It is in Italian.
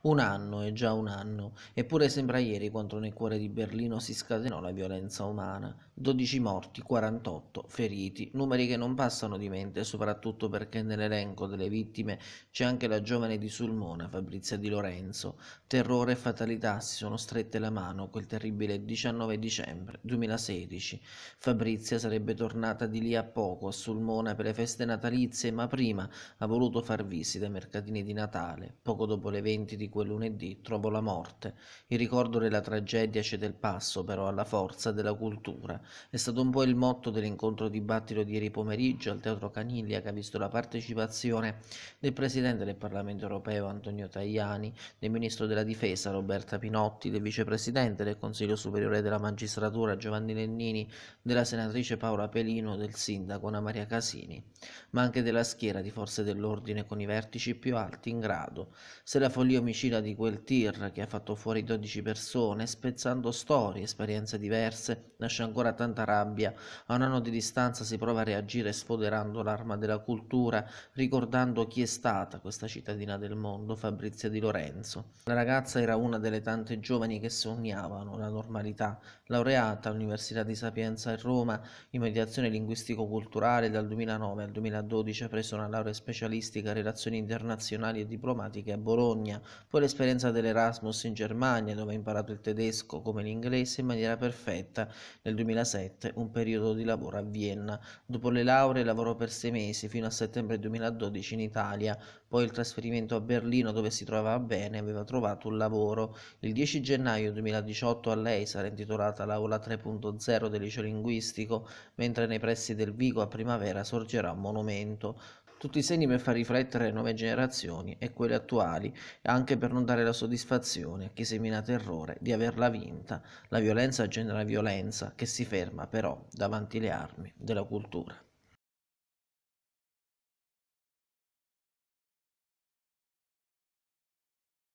Un anno è già un anno, eppure sembra ieri quando nel cuore di Berlino si scatenò la violenza umana. 12 morti, 48 feriti, numeri che non passano di mente, soprattutto perché nell'elenco delle vittime c'è anche la giovane di Sulmona, Fabrizia Di Lorenzo. Terrore e fatalità si sono strette la mano quel terribile 19 dicembre 2016. Fabrizia sarebbe tornata di lì a poco a Sulmona per le feste natalizie, ma prima ha voluto far visita ai mercatini di Natale. Poco dopo le 20 di quel lunedì trovò la morte. Il ricordo della tragedia cede il passo però alla forza della cultura. È stato un po' il motto dell'incontro dibattito di ieri pomeriggio al Teatro Caniglia che ha visto la partecipazione del Presidente del Parlamento europeo Antonio Tajani, del Ministro della Difesa Roberta Pinotti, del Vicepresidente del Consiglio Superiore della Magistratura Giovanni Lennini, della Senatrice Paola Pelino, del Sindaco Anna Maria Casini, ma anche della schiera di forze dell'ordine con i vertici più alti in grado. Se la follia omicida vicina di quel tir che ha fatto fuori 12 persone, spezzando storie, esperienze diverse, nasce ancora tanta rabbia. A un anno di distanza si prova a reagire sfoderando l'arma della cultura, ricordando chi è stata questa cittadina del mondo, Fabrizia Di Lorenzo. La ragazza era una delle tante giovani che sognavano la normalità. Laureata all'Università di Sapienza a Roma in mediazione linguistico-culturale dal 2009 al 2012 ha preso una laurea specialistica in relazioni internazionali e diplomatiche a Bologna, poi l'esperienza dell'Erasmus in Germania, dove ha imparato il tedesco come l'inglese in maniera perfetta. Nel 2007 un periodo di lavoro a Vienna. Dopo le lauree lavorò per sei mesi fino a settembre 2012 in Italia. Poi il trasferimento a Berlino, dove si trovava bene, aveva trovato un lavoro. Il 10 gennaio 2018 a lei sarà intitolata l'Aula 3.0 del liceo linguistico, mentre nei pressi del Vico a primavera sorgerà un monumento tutti i segni per far riflettere le nuove generazioni e quelle attuali, anche per non dare la soddisfazione a chi semina terrore di averla vinta. La violenza genera violenza che si ferma però davanti alle armi della cultura.